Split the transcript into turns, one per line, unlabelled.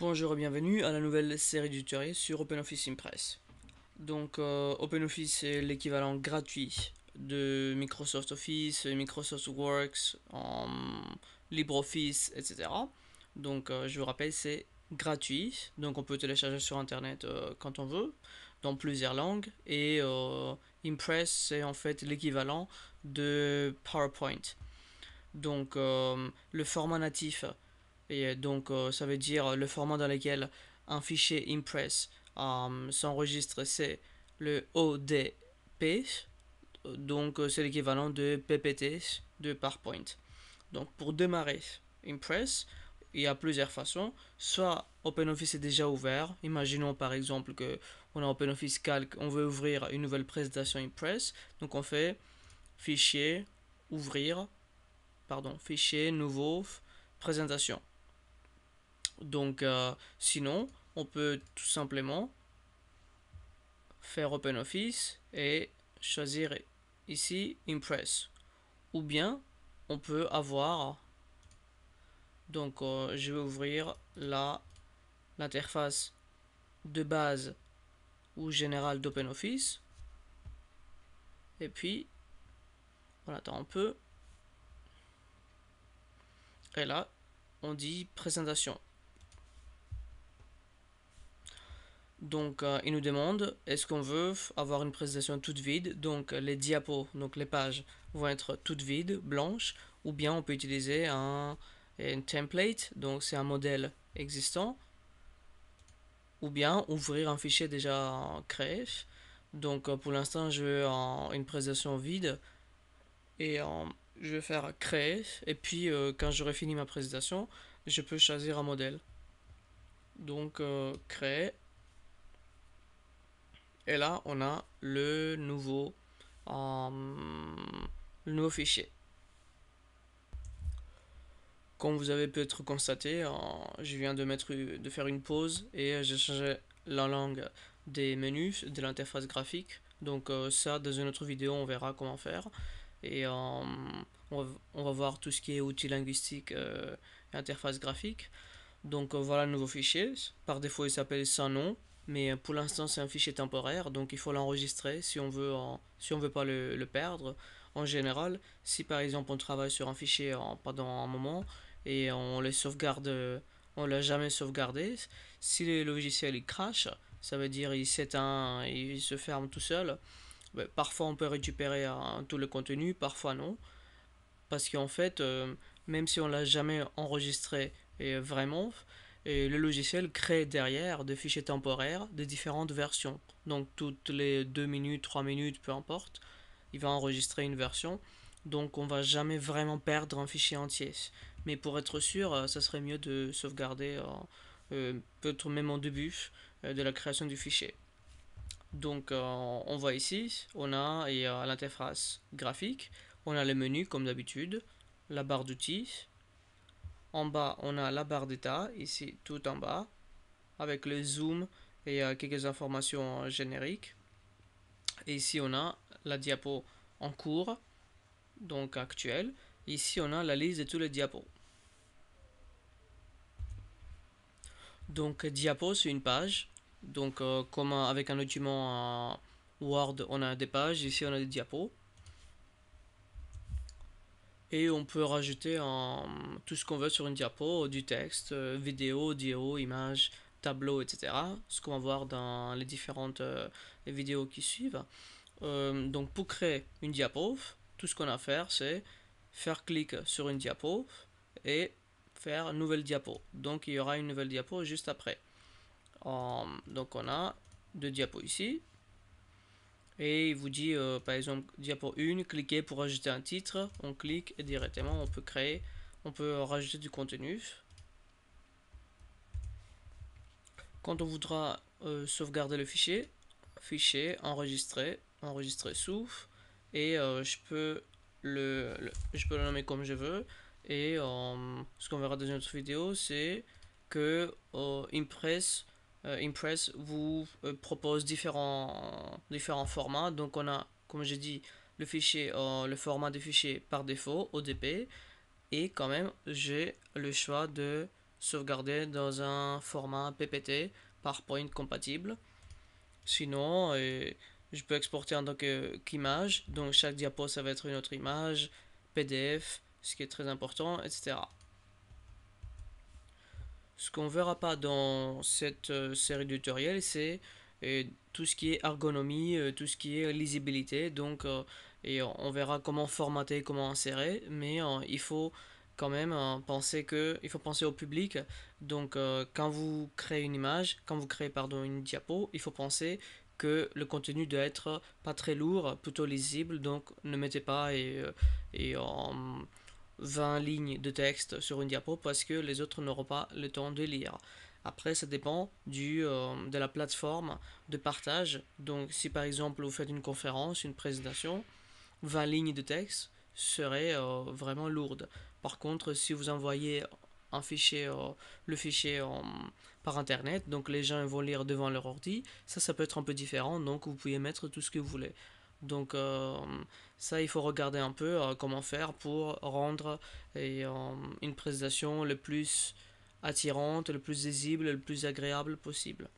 Bonjour et bienvenue à la nouvelle série de tutoriels sur OpenOffice Impress. Donc euh, OpenOffice est l'équivalent gratuit de Microsoft Office, Microsoft Works, LibreOffice, etc. Donc euh, je vous rappelle c'est gratuit, donc on peut télécharger sur internet euh, quand on veut, dans plusieurs langues, et Impress c'est en fait l'équivalent de PowerPoint. Donc le format natif et donc, euh, ça veut dire le format dans lequel un fichier Impress euh, s'enregistre, c'est le ODP. Donc, euh, c'est l'équivalent de PPT de PowerPoint. Donc, pour démarrer Impress, il y a plusieurs façons. Soit OpenOffice est déjà ouvert. Imaginons par exemple que on a OpenOffice Calc, on veut ouvrir une nouvelle présentation Impress. Donc on fait fichier, ouvrir, pardon, fichier, nouveau, présentation. Donc, euh, sinon, on peut tout simplement faire OpenOffice et choisir ici Impress. Ou bien, on peut avoir... Donc, euh, je vais ouvrir l'interface de base ou générale d'OpenOffice. Et puis, on attend un peu. Et là, on dit présentation. Donc, euh, il nous demande est-ce qu'on veut avoir une présentation toute vide, donc euh, les diapos, donc les pages vont être toutes vides, blanches, ou bien on peut utiliser un, template, donc c'est un modèle existant, ou bien ouvrir un fichier déjà créé. Donc, euh, pour l'instant, je veux une présentation vide et je vais faire créer. Et puis, quand j'aurai fini ma présentation, je peux choisir un modèle. Donc, créer et là, on a le nouveau, euh, le nouveau fichier. Comme vous avez peut-être constaté, euh, je viens de, mettre, de faire une pause et j'ai changé la langue des menus, de l'interface graphique. Donc euh, ça, dans une autre vidéo, on verra comment faire. Et on va, on, va, voir tout ce qui est outils linguistiques et interface graphique. Donc voilà le nouveau fichier. Par défaut, il s'appelle sans nom mais pour l'instant c'est un fichier temporaire, donc il faut l'enregistrer si on veut si on veut pas le, perdre. En général, si par exemple on travaille sur un fichier pendant un moment et on le sauvegarde, on l'a jamais sauvegardé, si le logiciel il crache, ça veut dire il s'éteint, il se ferme tout seul. Ben, parfois on peut récupérer tout le contenu, parfois non, parce qu'en fait, euh, même si on l'a jamais enregistré et vraiment, et le logiciel crée derrière des fichiers temporaires de différentes versions. Donc toutes les 2 minutes, 3 minutes, peu importe, il va enregistrer une version. Donc on va jamais vraiment perdre un fichier entier. Mais pour être sûr, euh, ça serait mieux de sauvegarder euh, euh, peut-être même en début de la création du fichier. Donc on voit ici, on a, à l'interface graphique, on a les menus comme d'habitude, la barre d'outils, en bas, on a la barre d'état, ici tout en bas, avec le zoom et euh, quelques informations euh, génériques. Et ici, on a la diapo en cours, donc actuelle. Ici, on a la liste de tous les diapos. Donc, diapo, c'est une page. Donc, euh, comme avec un document Word, on a des pages. Ici, on a des diapos. Et on peut rajouter en, tout ce qu'on veut sur une diapo, du texte, euh, vidéo, audio, images, tableau, etc. Ce qu'on va voir dans les différentes euh, vidéos qui suivent. Euh, donc pour créer une diapo, tout ce qu'on a à faire, c'est faire clic sur une diapo et faire nouvelle diapo. Donc il y aura une nouvelle diapo juste après. donc on a deux diapos ici, et il vous dit, euh, par exemple, diapo 1, cliquez pour ajouter un titre. On clique et directement on peut créer, on peut rajouter du contenu. Quand on voudra euh, sauvegarder le fichier, fichier, enregistrer, enregistrer sous. Et euh, je, peux le, je peux le nommer comme je veux. Et ce qu'on verra dans une autre vidéo, c'est que Impress euh, Impress vous euh, propose différents, différents formats. Donc on a, comme j'ai dit, le fichier, euh, le format de fichier par défaut, ODP. Et quand même, j'ai le choix de sauvegarder dans un format PPT, PowerPoint compatible. Sinon, je peux exporter en tant qu'image. Donc chaque diapo, ça va être une autre image, PDF, ce qui est très important, etc. Ce qu'on verra pas dans cette euh, série de tutoriels, c'est euh, tout ce qui est ergonomie, euh, tout ce qui est lisibilité. Donc, et on verra comment formater, comment insérer, mais il faut quand même penser que il faut penser au public. Donc, quand vous créez une image, quand vous créez pardon une diapo, il faut penser que le contenu doit être pas très lourd, plutôt lisible. Donc, ne mettez pas et, et en 20 lignes de texte sur une diapo parce que les autres n'auront pas le temps de lire. Après, ça dépend du, euh, de la plateforme de partage. Donc, si par exemple vous faites une conférence, une présentation, 20 lignes de texte seraient euh, vraiment lourdes. Par contre, si vous envoyez un fichier, euh, le fichier par internet, donc les gens vont lire devant leur ordi, ça, ça peut être un peu différent. Donc, vous pouvez mettre tout ce que vous voulez. Donc euh, ça, il faut regarder un peu euh, comment faire pour rendre euh, une présentation le plus attirante, le plus aisible, le plus agréable possible.